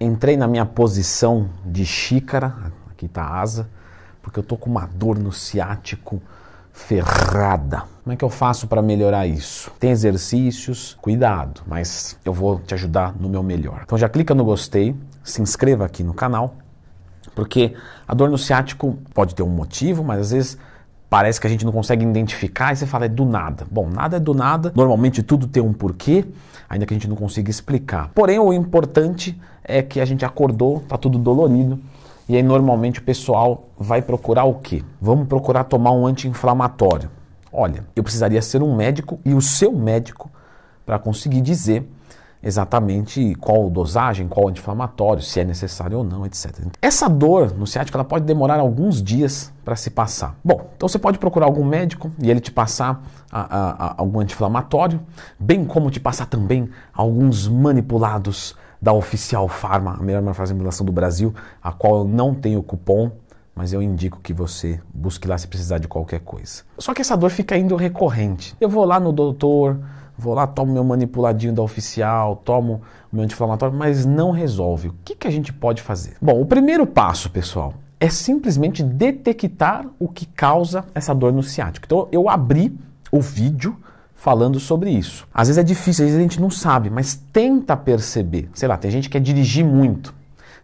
Entrei na minha posição de xícara, aqui tá a asa, porque eu tô com uma dor no ciático ferrada. Como é que eu faço para melhorar isso? Tem exercícios, cuidado, mas eu vou te ajudar no meu melhor. Então já clica no gostei, se inscreva aqui no canal, porque a dor no ciático pode ter um motivo, mas às vezes parece que a gente não consegue identificar e você fala é do nada. Bom, nada é do nada. Normalmente tudo tem um porquê, ainda que a gente não consiga explicar. Porém, o importante é que a gente acordou, tá tudo dolorido. E aí normalmente o pessoal vai procurar o quê? Vamos procurar tomar um anti-inflamatório. Olha, eu precisaria ser um médico e o seu médico para conseguir dizer exatamente qual dosagem, qual anti-inflamatório, se é necessário ou não, etc. Essa dor no ciático ela pode demorar alguns dias para se passar. Bom, então você pode procurar algum médico e ele te passar a, a, a algum anti-inflamatório, bem como te passar também alguns manipulados da Oficial Pharma, a melhor manipulação do Brasil, a qual eu não tenho cupom, mas eu indico que você busque lá se precisar de qualquer coisa. Só que essa dor fica indo recorrente. Eu vou lá no doutor, Vou lá, tomo meu manipuladinho da oficial, tomo meu anti-inflamatório, mas não resolve. O que, que a gente pode fazer? Bom, o primeiro passo, pessoal, é simplesmente detectar o que causa essa dor no ciático. Então eu abri o vídeo falando sobre isso. Às vezes é difícil, às vezes a gente não sabe, mas tenta perceber. Sei lá, tem gente que quer dirigir muito,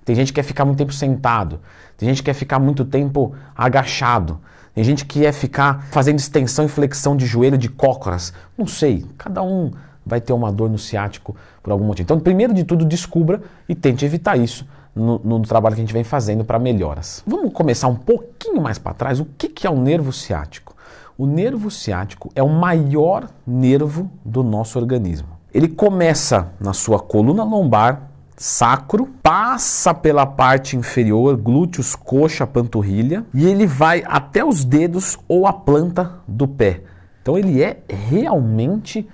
tem gente que quer ficar muito tempo sentado, tem gente que quer ficar muito tempo agachado. Tem gente que quer ficar fazendo extensão e flexão de joelho de cócoras. Não sei, cada um vai ter uma dor no ciático por algum motivo. Então, primeiro de tudo, descubra e tente evitar isso no, no trabalho que a gente vem fazendo para melhoras. Vamos começar um pouquinho mais para trás. O que, que é o nervo ciático? O nervo ciático é o maior nervo do nosso organismo. Ele começa na sua coluna lombar, sacro, passa pela parte inferior, glúteos, coxa, panturrilha, e ele vai até os dedos ou a planta do pé. Então ele é realmente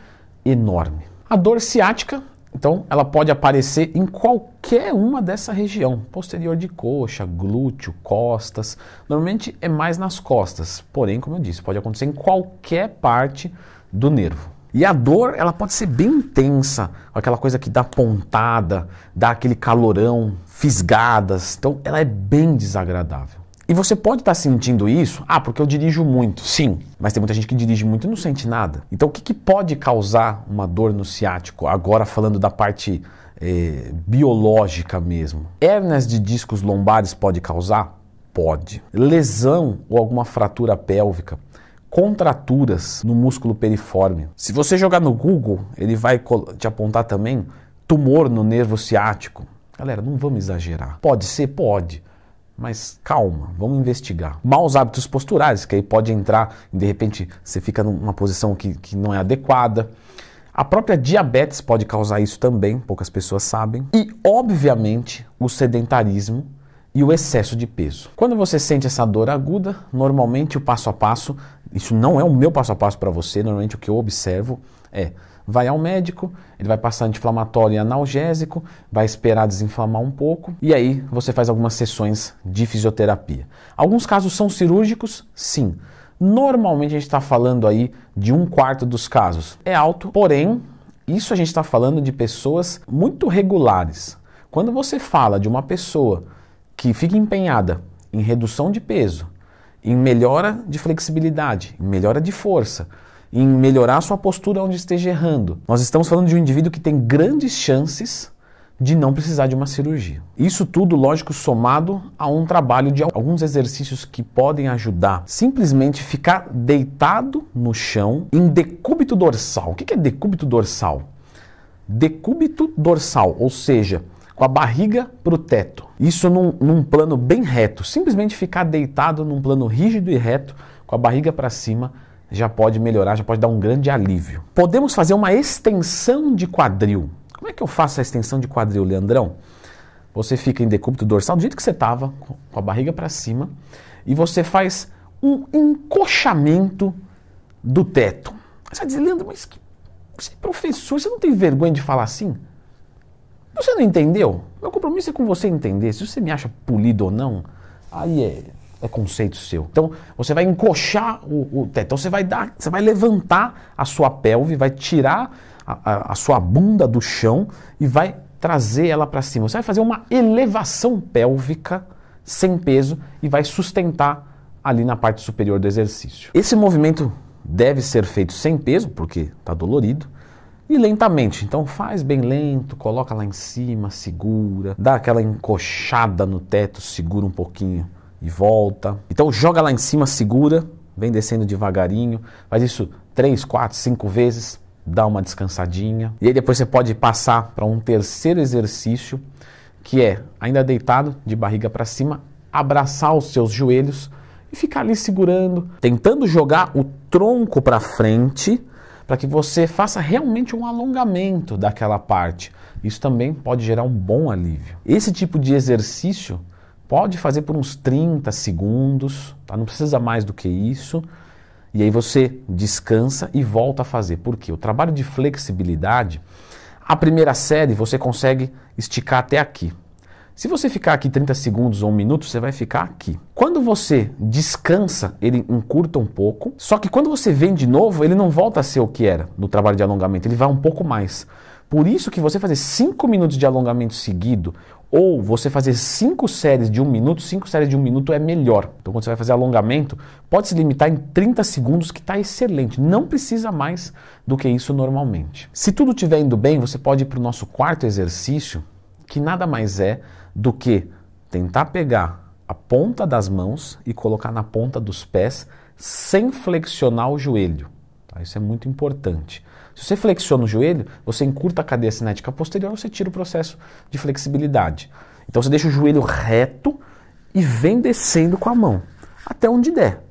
enorme. A dor ciática, então, ela pode aparecer em qualquer uma dessa região, posterior de coxa, glúteo, costas. Normalmente é mais nas costas, porém, como eu disse, pode acontecer em qualquer parte do nervo. E a dor, ela pode ser bem intensa, aquela coisa que dá pontada, dá aquele calorão, fisgadas. Então, ela é bem desagradável. E você pode estar tá sentindo isso, ah, porque eu dirijo muito. Sim, mas tem muita gente que dirige muito e não sente nada. Então, o que, que pode causar uma dor no ciático? Agora, falando da parte eh, biológica mesmo. Hérnias de discos lombares pode causar? Pode. Lesão ou alguma fratura pélvica contraturas no músculo periforme. Se você jogar no Google, ele vai te apontar também tumor no nervo ciático. Galera, não vamos exagerar. Pode ser? Pode. Mas calma, vamos investigar. Maus hábitos posturais, que aí pode entrar, de repente você fica numa posição que, que não é adequada. A própria diabetes pode causar isso também, poucas pessoas sabem. E, obviamente, o sedentarismo e o excesso de peso. Quando você sente essa dor aguda, normalmente o passo a passo isso não é o meu passo a passo para você. Normalmente o que eu observo é vai ao médico, ele vai passar anti-inflamatório e analgésico, vai esperar desinflamar um pouco e aí você faz algumas sessões de fisioterapia. Alguns casos são cirúrgicos, sim. Normalmente a gente está falando aí de um quarto dos casos. É alto, porém, isso a gente está falando de pessoas muito regulares. Quando você fala de uma pessoa que fica empenhada em redução de peso, em melhora de flexibilidade, em melhora de força, em melhorar sua postura onde esteja errando. Nós estamos falando de um indivíduo que tem grandes chances de não precisar de uma cirurgia. Isso tudo, lógico, somado a um trabalho de alguns exercícios que podem ajudar. Simplesmente ficar deitado no chão em decúbito dorsal. O que é decúbito dorsal? Decúbito dorsal, ou seja, com a barriga para o teto. Isso num, num plano bem reto. Simplesmente ficar deitado num plano rígido e reto, com a barriga para cima, já pode melhorar, já pode dar um grande alívio. Podemos fazer uma extensão de quadril. Como é que eu faço a extensão de quadril, Leandrão? Você fica em decúbito dorsal do jeito que você estava, com a barriga para cima, e você faz um encoxamento do teto. Você vai dizer, Leandro, mas que, você é professor, você não tem vergonha de falar assim? Você não entendeu? Meu compromisso é com você entender. Se você me acha polido ou não, aí é, é conceito seu. Então você vai encoxar o, o teto. Então você vai dar, você vai levantar a sua pelve, vai tirar a, a, a sua bunda do chão e vai trazer ela para cima. Você vai fazer uma elevação pélvica sem peso e vai sustentar ali na parte superior do exercício. Esse movimento deve ser feito sem peso, porque está dolorido, e lentamente. Então faz bem lento, coloca lá em cima, segura, dá aquela encoxada no teto, segura um pouquinho e volta. Então joga lá em cima, segura, vem descendo devagarinho, faz isso três, quatro, cinco vezes, dá uma descansadinha. E aí depois você pode passar para um terceiro exercício, que é ainda deitado, de barriga para cima, abraçar os seus joelhos e ficar ali segurando, tentando jogar o tronco para frente para que você faça realmente um alongamento daquela parte. Isso também pode gerar um bom alívio. Esse tipo de exercício pode fazer por uns 30 segundos, tá? não precisa mais do que isso. E aí você descansa e volta a fazer. Por quê? O trabalho de flexibilidade, a primeira série você consegue esticar até aqui. Se você ficar aqui 30 segundos ou um minuto, você vai ficar aqui. Quando você descansa, ele encurta um pouco. Só que quando você vem de novo, ele não volta a ser o que era no trabalho de alongamento, ele vai um pouco mais. Por isso que você fazer 5 minutos de alongamento seguido ou você fazer 5 séries de 1 um minuto, 5 séries de 1 um minuto é melhor. Então quando você vai fazer alongamento, pode se limitar em 30 segundos, que está excelente. Não precisa mais do que isso normalmente. Se tudo estiver indo bem, você pode ir para o nosso quarto exercício, que nada mais é do que tentar pegar a ponta das mãos e colocar na ponta dos pés sem flexionar o joelho. Tá? Isso é muito importante. Se você flexiona o joelho, você encurta a cadeia cinética posterior, você tira o processo de flexibilidade. Então você deixa o joelho reto e vem descendo com a mão, até onde der.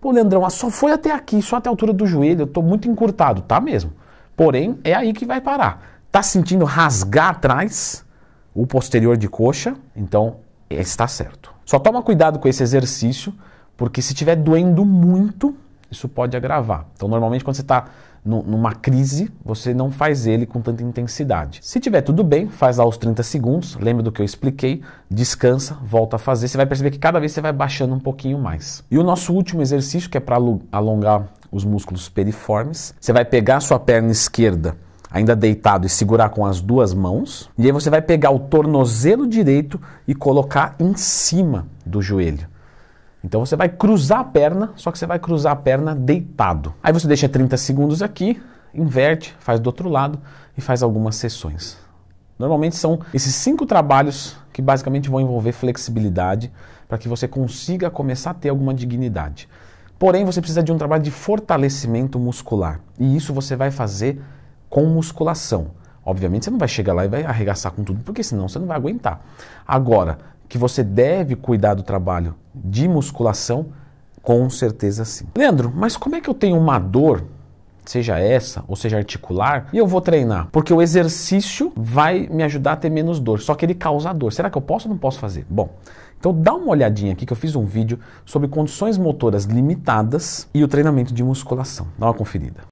Pô, Leandrão, ah, só foi até aqui, só até a altura do joelho, eu estou muito encurtado, tá mesmo. Porém, é aí que vai parar. Tá sentindo rasgar atrás? o posterior de coxa, então está certo. Só toma cuidado com esse exercício, porque se estiver doendo muito, isso pode agravar. Então, normalmente, quando você está numa crise, você não faz ele com tanta intensidade. Se tiver tudo bem, faz lá os 30 segundos, lembra do que eu expliquei, descansa, volta a fazer, você vai perceber que cada vez você vai baixando um pouquinho mais. E o nosso último exercício, que é para alongar os músculos periformes, você vai pegar a sua perna esquerda ainda deitado e segurar com as duas mãos. E aí você vai pegar o tornozelo direito e colocar em cima do joelho. Então você vai cruzar a perna, só que você vai cruzar a perna deitado. Aí você deixa 30 segundos aqui, inverte, faz do outro lado e faz algumas sessões. Normalmente são esses cinco trabalhos que basicamente vão envolver flexibilidade para que você consiga começar a ter alguma dignidade. Porém, você precisa de um trabalho de fortalecimento muscular e isso você vai fazer com musculação. Obviamente você não vai chegar lá e vai arregaçar com tudo, porque senão você não vai aguentar. Agora, que você deve cuidar do trabalho de musculação, com certeza sim. Leandro, mas como é que eu tenho uma dor, seja essa ou seja articular, e eu vou treinar? Porque o exercício vai me ajudar a ter menos dor, só que ele causa dor. Será que eu posso ou não posso fazer? Bom, então dá uma olhadinha aqui que eu fiz um vídeo sobre condições motoras limitadas e o treinamento de musculação. Dá uma conferida.